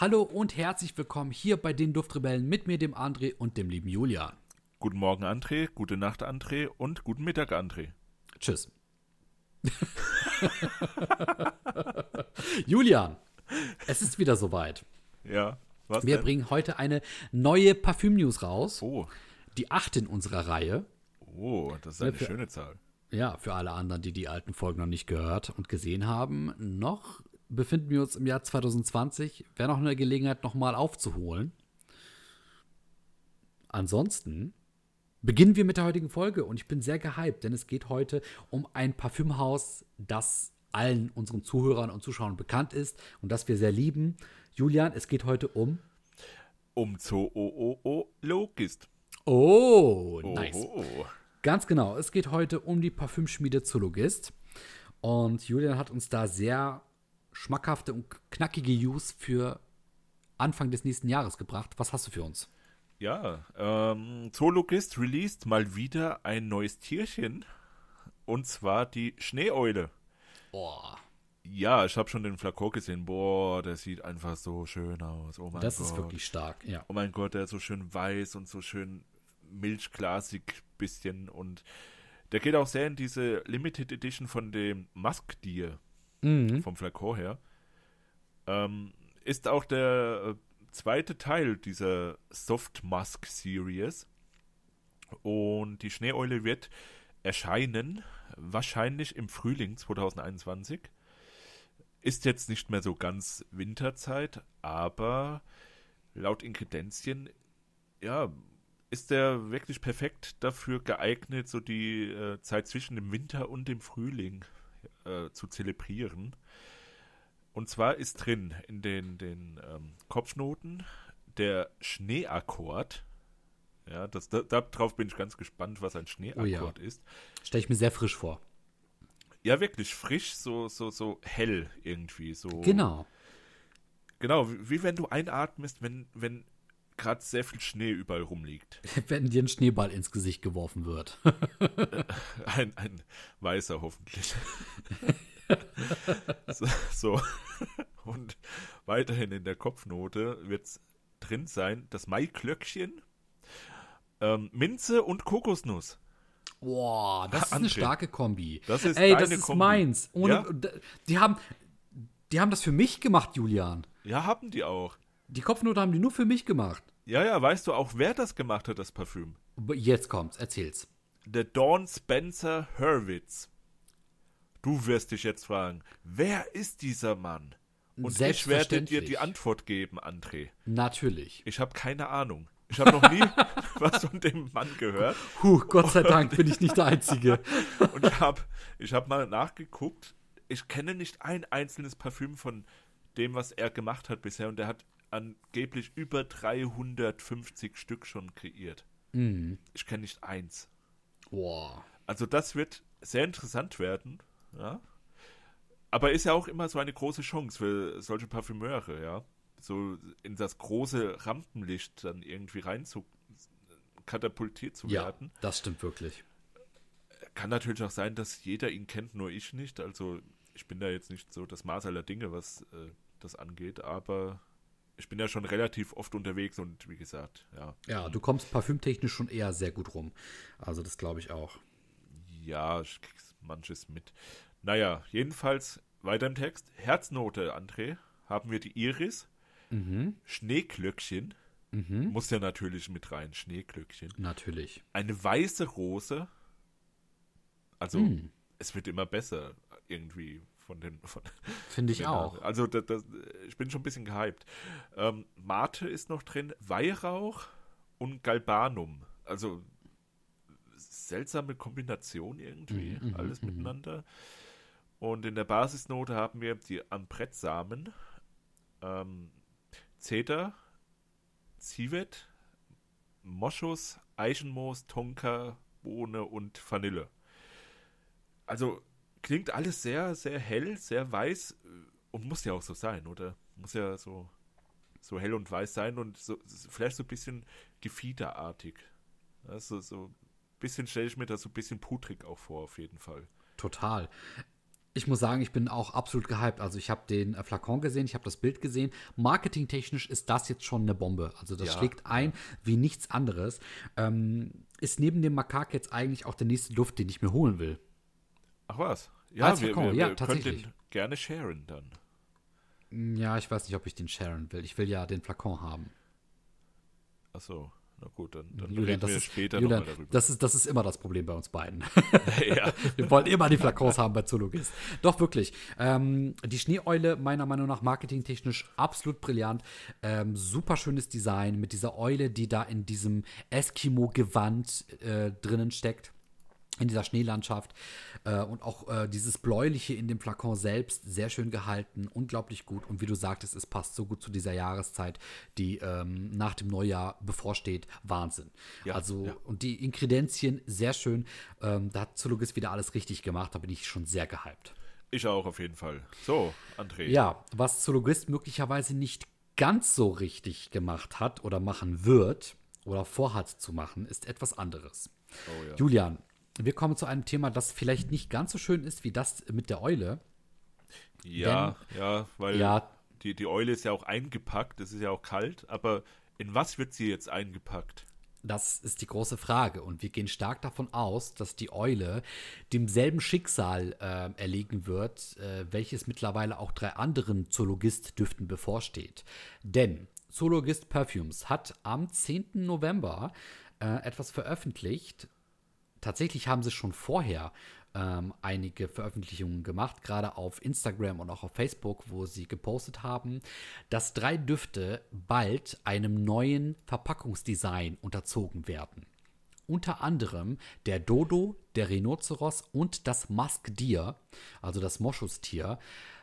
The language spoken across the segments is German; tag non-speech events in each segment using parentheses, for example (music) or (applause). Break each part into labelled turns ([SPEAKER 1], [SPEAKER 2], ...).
[SPEAKER 1] Hallo und herzlich willkommen hier bei den Duftrebellen mit
[SPEAKER 2] mir, dem André und dem lieben Julian. Guten Morgen, André, gute Nacht, André und guten Mittag, André. Tschüss.
[SPEAKER 1] (laughs) Julian, es ist wieder soweit. Ja, was? Wir denn? bringen heute eine neue Parfüm-News raus. Oh. Die acht in unserer Reihe. Oh, das ist eine für, schöne Zahl. Ja, für alle anderen, die die alten Folgen noch nicht gehört und gesehen haben, noch befinden wir uns im Jahr 2020. Wäre noch eine Gelegenheit, nochmal aufzuholen. Ansonsten beginnen wir mit der heutigen Folge und ich bin sehr gehypt, denn es geht heute um ein Parfümhaus, das allen unseren Zuhörern und Zuschauern bekannt ist und das wir sehr lieben. Julian, es geht heute um um
[SPEAKER 2] Zoologist.
[SPEAKER 1] Oh, oh, oh, oh, nice. Oh, Ganz genau, es geht heute um die Parfümschmiede Zoologist und Julian hat uns da sehr schmackhafte und knackige News für Anfang des nächsten Jahres gebracht. Was hast du für uns?
[SPEAKER 2] Ja, ähm, Zoologist released mal wieder ein neues Tierchen. Und zwar die Schneeeule. Boah. Ja, ich habe schon den Flakon gesehen. Boah, der sieht einfach so schön aus. Oh mein das Gott. ist wirklich stark, ja. Oh mein Gott, der ist so schön weiß und so schön milchglasig bisschen. Und der geht auch sehr in diese Limited Edition von dem Musk-Deer mhm. vom Flakon her, ähm, ist auch der äh, zweite Teil dieser Soft Mask Series. Und die Schneeeule wird erscheinen, wahrscheinlich im Frühling 2021. Ist jetzt nicht mehr so ganz Winterzeit, aber laut Inkredenzien, ja, ist der wirklich perfekt dafür geeignet, so die äh, Zeit zwischen dem Winter und dem Frühling äh, zu zelebrieren. Und zwar ist drin in den, den ähm, Kopfnoten der Schneeakkord. Ja, das, da, darauf bin ich ganz gespannt, was ein Schneeakkord oh ja. ist. Stelle
[SPEAKER 1] ich mir sehr frisch vor.
[SPEAKER 2] Ja, wirklich frisch, so, so, so hell irgendwie. So. Genau. Genau, wie, wie wenn du einatmest, wenn, wenn gerade sehr viel Schnee überall rumliegt.
[SPEAKER 1] (laughs) Wenn dir ein Schneeball ins Gesicht geworfen wird.
[SPEAKER 2] (laughs) ein, ein weißer hoffentlich. (laughs) so, Und weiterhin in der Kopfnote wird es drin sein das Maiklöckchen, ähm, Minze und Kokosnuss.
[SPEAKER 1] Boah, das ist André. eine starke
[SPEAKER 2] Kombi. Das ist Ey, das ist Kombi. meins. Ohne, ja? Die haben die haben
[SPEAKER 1] das für mich gemacht, Julian.
[SPEAKER 2] Ja, haben die auch. Die Kopfnote haben die nur für mich gemacht. Ja, ja, weißt du auch, wer das gemacht hat, das Parfüm? Jetzt kommt's, erzähl's. Der Dawn Spencer Hurwitz. Du wirst dich jetzt fragen, wer ist dieser Mann? Und ich werde dir die Antwort geben, André. Natürlich. Ich habe keine Ahnung. Ich habe noch nie (laughs) was von dem Mann gehört. Huh, Gott sei Dank bin ich nicht der Einzige. (laughs) und ich habe ich hab mal nachgeguckt. Ich kenne nicht ein einzelnes Parfüm von dem, was er gemacht hat bisher. Und er hat angeblich über 350 Stück schon kreiert. Mhm. Ich kenne nicht eins. Boah. Also das wird sehr interessant werden, ja. Aber ist ja auch immer so eine große Chance für solche Parfümeure, ja. So in das große Rampenlicht dann irgendwie rein zu katapultiert zu ja, werden. Ja, das stimmt wirklich. Kann natürlich auch sein, dass jeder ihn kennt, nur ich nicht. Also ich bin da jetzt nicht so das Maß aller Dinge, was äh, das angeht, aber ich bin ja schon relativ oft unterwegs und wie gesagt, ja. Ja, du kommst parfümtechnisch schon eher sehr gut rum. Also das glaube ich auch. Ja, ich krieg manches mit. Naja, jedenfalls weiter im Text. Herznote, André, haben wir die Iris. Mhm. Schneeglöckchen. Mhm. Muss ja natürlich mit rein, Schneeglöckchen. Natürlich. Eine weiße Rose. Also, mhm. es wird immer besser irgendwie von den. Von (laughs) Finde ich auch. Also das, das, ich bin schon ein bisschen gehypt. Ähm, Mate ist noch drin, Weihrauch und Galbanum. Also seltsame Kombination irgendwie, mhm, mhm alles mhm. miteinander. Und in der Basisnote haben wir die Ampretsamen, ähm, Zeter, Zivet, Moschus, Eichenmoos, Tonka, Bohne und Vanille. Also klingt alles sehr, sehr hell, sehr weiß äh, und muss ja auch so sein, oder? Muss ja so, so hell und weiß sein und so, vielleicht so ein bisschen gefiederartig. Also so ein bisschen stelle ich mir das so ein bisschen putrig auch vor, auf jeden Fall.
[SPEAKER 1] Total. Ich muss sagen, ich bin auch absolut gehypt. Also ich habe den äh, Flakon gesehen, ich habe das Bild gesehen. Marketingtechnisch ist das jetzt schon eine Bombe. Also das ja. schlägt ein wie nichts anderes. Ähm, ist neben dem Makak jetzt eigentlich auch der nächste Luft, den ich mir holen
[SPEAKER 2] will. Ach was? Ja, Als wir, wir, ja, wir können den gerne sharen dann.
[SPEAKER 1] Mm, ja, ich weiß nicht, ob ich den sharen will. Ich will ja den Flakon haben. Ach so. Na gut, dann, dann Julian, reden wir ist, später Julian, darüber. Das ist, das ist immer das Problem bei uns beiden. (laughs) Ja. (laughs) wir wollen immer die Flakons haben bei Zulugis. Doch, wirklich. Ähm, die Schneeeule, meiner Meinung nach, marketingtechnisch absolut brillant. Ähm, super schönes Design mit dieser Eule, die da in diesem Eskimo-Gewand äh, drinnen steckt in dieser Schneelandschaft äh, und auch äh, dieses bläuliche in dem Flakon selbst sehr schön gehalten, unglaublich gut und wie du sagtest, es passt so gut zu dieser Jahreszeit, die ähm, nach dem Neujahr bevorsteht, Wahnsinn. Ja, also ja. und die Inkredenzien sehr schön, ähm, da hat Zulugis wieder alles richtig gemacht, da bin ich schon sehr gehypt.
[SPEAKER 2] Ich auch auf jeden Fall. So, André. Ja,
[SPEAKER 1] was Zoologist möglicherweise nicht ganz so richtig gemacht hat oder machen wird oder vorhat zu machen, ist etwas anderes.
[SPEAKER 2] Oh, ja. Julian,
[SPEAKER 1] wir kommen zu einem Thema, das vielleicht nicht ganz so schön ist wie das mit der Eule. Ja,
[SPEAKER 2] Denn, ja, weil ja, die, die Eule ist ja auch eingepackt, es ist ja auch kalt, aber in was wird sie jetzt eingepackt?
[SPEAKER 1] Das ist die große Frage. Und wir gehen stark davon aus, dass die Eule demselben Schicksal äh, erlegen wird, äh, welches mittlerweile auch drei anderen Zoologist-Düften bevorsteht. Denn Zoologist Perfumes hat am 10. November äh, etwas veröffentlicht, tatsächlich haben sie schon vorher ähm, einige Veröffentlichungen gemacht, gerade auf Instagram und auch auf Facebook, wo sie gepostet haben, dass drei Düfte bald einem neuen Verpackungsdesign unterzogen werden. Unter anderem der Dodo, der Rhinoceros und das Muskdier, also das Moschustier,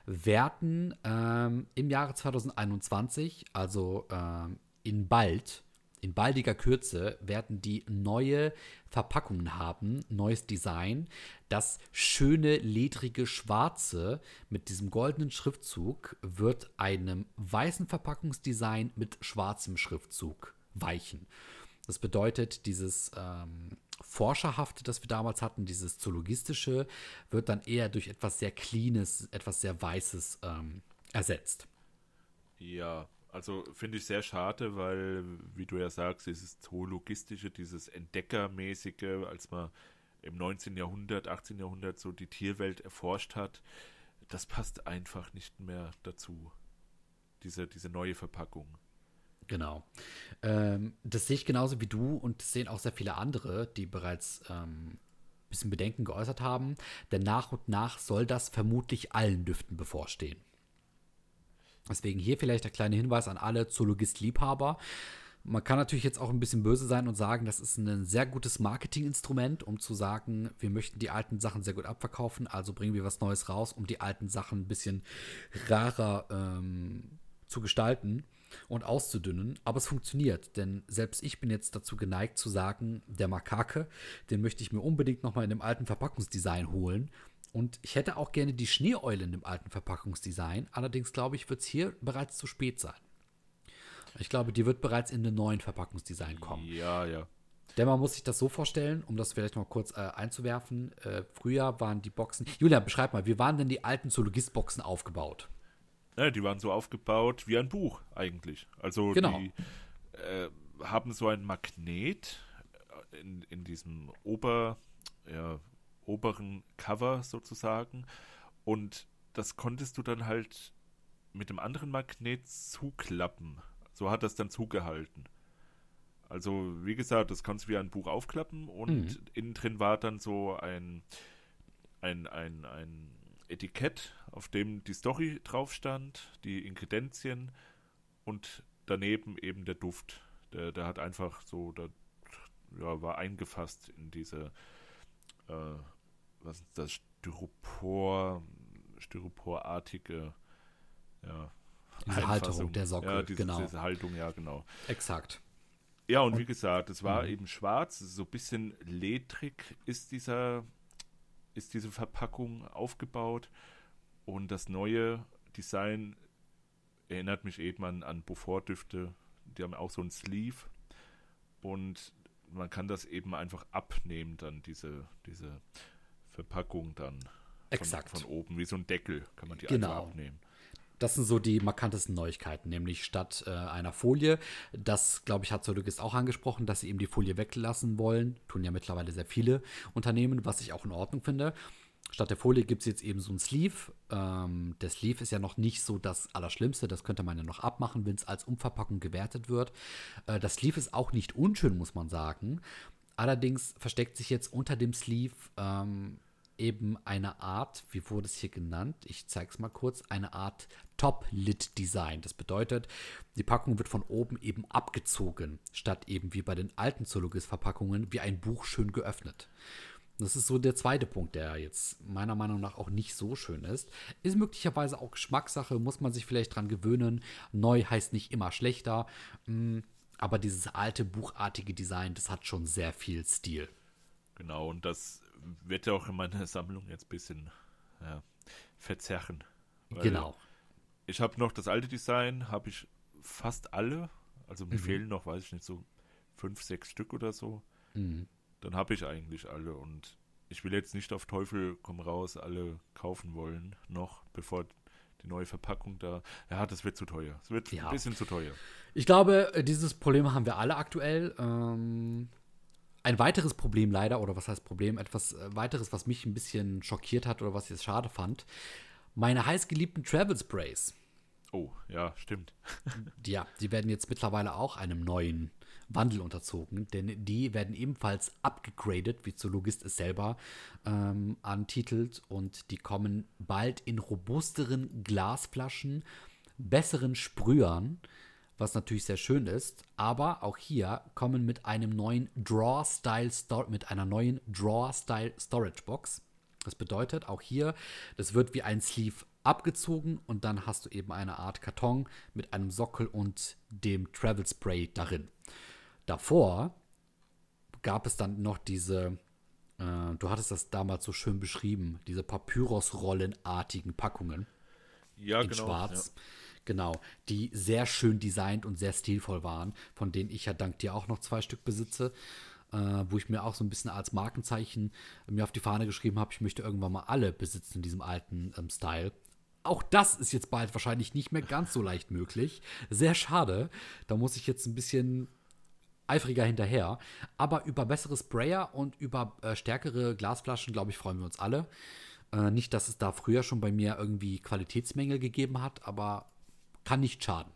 [SPEAKER 1] werden ähm, im Jahre 2021, also ähm, in bald, in baldiger Kürze werden die neue Verpackungen haben, neues Design. Das schöne, ledrige Schwarze mit diesem goldenen Schriftzug wird einem weißen Verpackungsdesign mit schwarzem Schriftzug weichen. Das bedeutet, dieses ähm, Forscherhafte, das wir damals hatten, dieses Zoologistische, wird dann eher durch etwas sehr Cleanes, etwas sehr Weißes ähm,
[SPEAKER 2] ersetzt. Ja, also finde ich sehr schade, weil, wie du ja sagst, dieses zoologistische, dieses Entdeckermäßige, als man im 19. Jahrhundert, 18. Jahrhundert so die Tierwelt erforscht hat, das passt einfach nicht mehr dazu. Diese, diese neue Verpackung. Genau.
[SPEAKER 1] Ähm, das sehe ich genauso wie du und das sehen auch sehr viele andere, die bereits ähm, ein bisschen Bedenken geäußert haben. Denn nach und nach soll das vermutlich allen Düften bevorstehen. Deswegen hier vielleicht der kleine Hinweis an alle Zoologist-Liebhaber. Man kann natürlich jetzt auch ein bisschen böse sein und sagen, das ist ein sehr gutes Marketinginstrument, um zu sagen, wir möchten die alten Sachen sehr gut abverkaufen, also bringen wir was Neues raus, um die alten Sachen ein bisschen rarer ähm, zu gestalten und auszudünnen. Aber es funktioniert, denn selbst ich bin jetzt dazu geneigt zu sagen, der Makake, den möchte ich mir unbedingt nochmal in dem alten Verpackungsdesign holen und ich hätte auch gerne die Schneeeulen im alten Verpackungsdesign. Allerdings glaube ich, wird es hier bereits zu spät sein. Ich glaube, die wird bereits in den neuen Verpackungsdesign kommen. Ja, ja. Denn man muss sich das so vorstellen, um das vielleicht noch kurz äh, einzuwerfen. Äh, früher waren die Boxen. Julia, beschreib mal, wie waren denn die alten Zoologist-Boxen aufgebaut?
[SPEAKER 2] Ja, die waren so aufgebaut wie ein Buch eigentlich. Also genau. die äh, haben so ein Magnet äh, in, in diesem Ober, ja, oberen Cover sozusagen. Und das konntest du dann halt mit dem anderen Magnet zuklappen. So hat das dann zugehalten. Also, wie gesagt, das kannst du wie ein Buch aufklappen und mhm. innen drin war dann so ein, ein, ein, ein Etikett, auf dem die Story drauf stand, die Inkredenzien und daneben eben der Duft. Der, der hat einfach so, der ja, war eingefasst in diese äh, was ist das, Styropor, Styroporartige, ja. Diese Halterung der Socke, ja, diese, genau. Diese Haltung, ja, genau. Exakt. Ja, und, und wie gesagt, es war mh. eben schwarz, so ein bisschen ledrig ist dieser, ist diese Verpackung aufgebaut. Und das neue Design erinnert mich eben an, an Beaufort-Düfte. Die haben auch so ein Sleeve. Und man kann das eben einfach abnehmen, dann diese, diese Verpackung dann. Von, Exakt. Von oben, wie so ein Deckel, kann man die also genau. einfach abnehmen. Das sind
[SPEAKER 1] so die markantesten Neuigkeiten, nämlich statt äh, einer Folie, das glaube ich hat Zollugist auch angesprochen, dass sie eben die Folie weglassen wollen, tun ja mittlerweile sehr viele Unternehmen, was ich auch in Ordnung finde. Statt der Folie gibt es jetzt eben so ein Sleeve. Ähm, der Sleeve ist ja noch nicht so das Allerschlimmste. Das könnte man ja noch abmachen, wenn es als Umverpackung gewertet wird. Äh, das Sleeve ist auch nicht unschön, muss man sagen. Allerdings versteckt sich jetzt unter dem Sleeve ähm, eben eine Art, wie wurde es hier genannt? Ich zeige es mal kurz, eine Art Top-Lit-Design. Das bedeutet, die Packung wird von oben eben abgezogen, statt eben wie bei den alten Zoologist-Verpackungen wie ein Buch schön geöffnet. Das ist so der zweite Punkt, der jetzt meiner Meinung nach auch nicht so schön ist. Ist möglicherweise auch Geschmackssache, muss man sich vielleicht dran gewöhnen. Neu heißt nicht immer schlechter. Hm, aber dieses alte
[SPEAKER 2] buchartige Design, das hat schon sehr viel Stil. Genau, und das wird ja auch in meiner Sammlung jetzt ein bisschen ja, verzerren. Genau. Ich habe noch das alte Design, habe ich fast alle. Also mir mhm. fehlen noch, weiß ich nicht, so fünf, sechs Stück oder so. Mhm. Dann habe ich eigentlich alle und ich will jetzt nicht auf Teufel komm raus alle kaufen wollen, noch bevor die neue Verpackung da. Ja, das wird zu teuer. Es wird ja. ein bisschen zu teuer. Ich glaube, dieses
[SPEAKER 1] Problem haben wir alle aktuell. Ähm, ein weiteres Problem leider, oder was heißt Problem, etwas äh, weiteres, was mich ein bisschen schockiert hat oder was ich jetzt schade fand, meine heißgeliebten Travel Sprays. Oh, ja, stimmt. (laughs) ja, die werden jetzt mittlerweile auch einem neuen Wandel unterzogen, denn die werden ebenfalls abgegradet, wie Zoologist es selber ähm, antitelt, und die kommen bald in robusteren Glasflaschen, besseren Sprühern, was natürlich sehr schön ist. Aber auch hier kommen mit einem neuen Draw-Style mit einer neuen Draw-Style Storage Box. Das bedeutet auch hier, das wird wie ein Sleeve abgezogen und dann hast du eben eine Art Karton mit einem Sockel und dem Travel Spray darin. Davor gab es dann noch diese, äh, du hattest das damals so schön beschrieben, diese Papyrus-Rollenartigen Packungen. Ja, in genau. Schwarz. Ja Genau, die sehr schön designt und sehr stilvoll waren, von denen ich ja dank dir auch noch zwei Stück besitze. Äh, wo ich mir auch so ein bisschen als Markenzeichen mir auf die Fahne geschrieben habe, ich möchte irgendwann mal alle besitzen in diesem alten ähm, Style. Auch das ist jetzt bald wahrscheinlich nicht mehr ganz so leicht möglich. Sehr schade. Da muss ich jetzt ein bisschen eifriger hinterher. Aber über bessere Sprayer und über äh, stärkere Glasflaschen, glaube ich, freuen wir uns alle. Äh, nicht, dass es da früher schon bei mir irgendwie Qualitätsmängel gegeben hat, aber kann nicht schaden.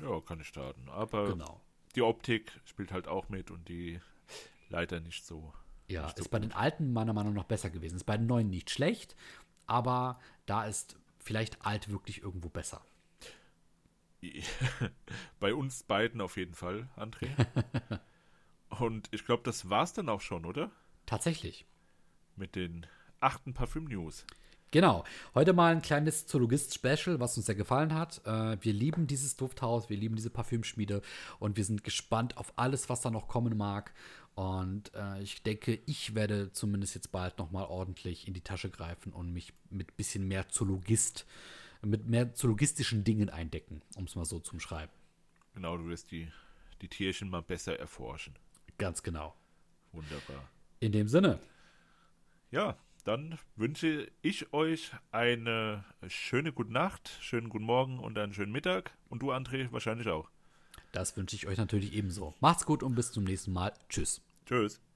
[SPEAKER 2] Ja, kann nicht schaden. Aber genau. die Optik spielt halt auch mit und die leider nicht so. Ja, nicht so ist gut. bei den
[SPEAKER 1] alten meiner Meinung nach besser gewesen. Ist bei den neuen nicht schlecht, aber da ist vielleicht alt wirklich irgendwo besser.
[SPEAKER 2] (laughs) bei uns beiden auf jeden Fall, André. (laughs) und ich glaube, das war's dann auch schon, oder?
[SPEAKER 1] Tatsächlich. Mit den achten Parfüm-News. Genau. Heute mal ein kleines Zoologist-Special, was uns sehr gefallen hat. Äh, wir lieben dieses Dufthaus, wir lieben diese Parfümschmiede und wir sind gespannt auf alles, was da noch kommen mag. Und äh, ich denke, ich werde zumindest jetzt bald nochmal ordentlich in die Tasche greifen und mich mit ein bisschen mehr Zoologist, mit mehr zoologistischen Dingen
[SPEAKER 2] eindecken, um es mal so zu Schreiben. Genau, du wirst die, die Tierchen mal besser erforschen. Ganz genau. Wunderbar.
[SPEAKER 1] In dem Sinne.
[SPEAKER 2] Ja, dann wünsche ich euch eine schöne gute Nacht, schönen guten Morgen und einen schönen Mittag. Und du, André, wahrscheinlich auch.
[SPEAKER 1] Das wünsche ich euch natürlich ebenso. Macht's gut und bis zum nächsten Mal. Tschüss. Tschüss.